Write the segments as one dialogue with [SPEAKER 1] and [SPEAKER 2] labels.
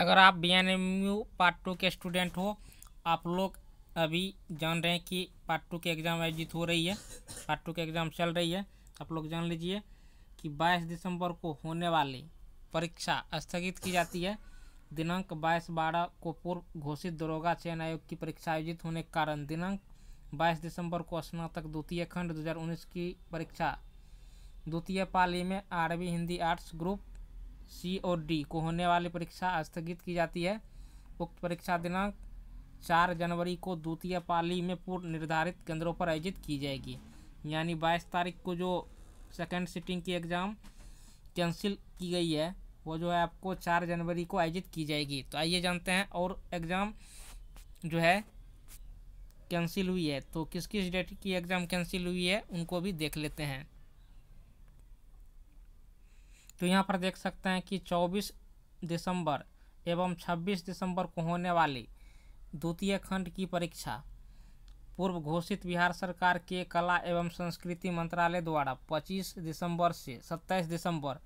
[SPEAKER 1] अगर आप B N M U part two के स्टूडेंट हो आप लोग अभी जान रहे हैं कि पार्ट टू के एग्ज़ाम आयोजित हो रही है पार्ट टू के एग्ज़ाम चल रही है आप लोग जान लीजिए कि 22 दिसंबर को होने वाली परीक्षा स्थगित की जाती है दिनांक 22 बारह को पूर्व घोषित दरोगा चयन आयोग की परीक्षा आयोजित होने के कारण दिनांक 22 दिसंबर को स्नातक द्वितीय खंड 2019 की परीक्षा द्वितीय पाली में आरबी हिंदी आर्ट्स ग्रुप सी और डी को होने वाली परीक्षा स्थगित की जाती है उक्त परीक्षा दिनांक चार जनवरी को द्वितीय पाली में पूर्व निर्धारित केंद्रों पर आयोजित की जाएगी यानी बाईस तारीख को जो सेकेंड सिटिंग की एग्ज़ाम कैंसिल की गई है वो जो है आपको चार जनवरी को आयोजित की जाएगी तो आइए जानते हैं और एग्ज़ाम जो है कैंसिल हुई है तो किस किस डेट की एग्ज़ाम कैंसिल हुई है उनको भी देख लेते हैं तो यहाँ पर देख सकते हैं कि 24 दिसंबर एवं 26 दिसंबर को होने वाली द्वितीय खंड की परीक्षा पूर्व घोषित बिहार सरकार के कला एवं संस्कृति मंत्रालय द्वारा 25 दिसंबर से 27 दिसंबर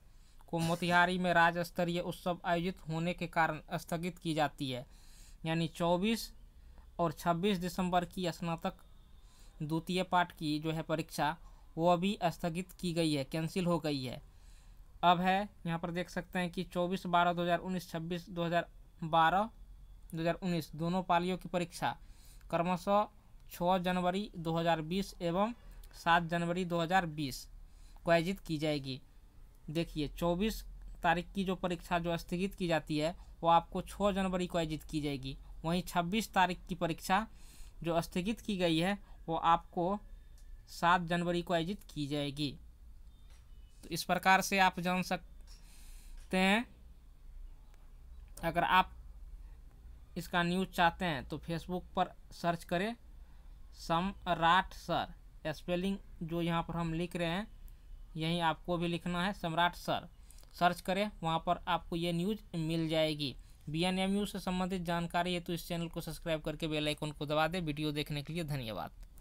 [SPEAKER 1] को मोतिहारी में राज्य स्तरीय उत्सव आयोजित होने के कारण स्थगित की जाती है यानी 24 और 26 दिसंबर की स्नातक द्वितीय पाठ की जो है परीक्षा वो अभी स्थगित की गई है कैंसिल हो गई है अब है यहाँ पर देख सकते हैं कि चौबीस बारह दो हज़ार उन्नीस छब्बीस दो हज़ार बारह दो हज़ार उन्नीस दोनों पालियों की परीक्षा क्रमशः छः जनवरी दो हज़ार बीस एवं सात जनवरी दो हज़ार बीस को आयोजित की जाएगी देखिए चौबीस तारीख की जो परीक्षा जो स्थगित की जाती है वो आपको छः जनवरी को आयोजित की जाएगी वहीं छब्बीस तारीख की परीक्षा जो स्थगित की गई है वो आपको सात जनवरी को आयोजित की जाएगी इस प्रकार से आप जान सकते हैं अगर आप इसका न्यूज़ चाहते हैं तो फेसबुक पर सर्च करें सम्राट सर स्पेलिंग जो यहाँ पर हम लिख रहे हैं यही आपको भी लिखना है सम्राट सर सर्च करें वहाँ पर आपको ये न्यूज़ मिल जाएगी बी एन एम यू से संबंधित जानकारी है तो इस चैनल को सब्सक्राइब करके बेल आइकन को दबा दें वीडियो देखने के लिए धन्यवाद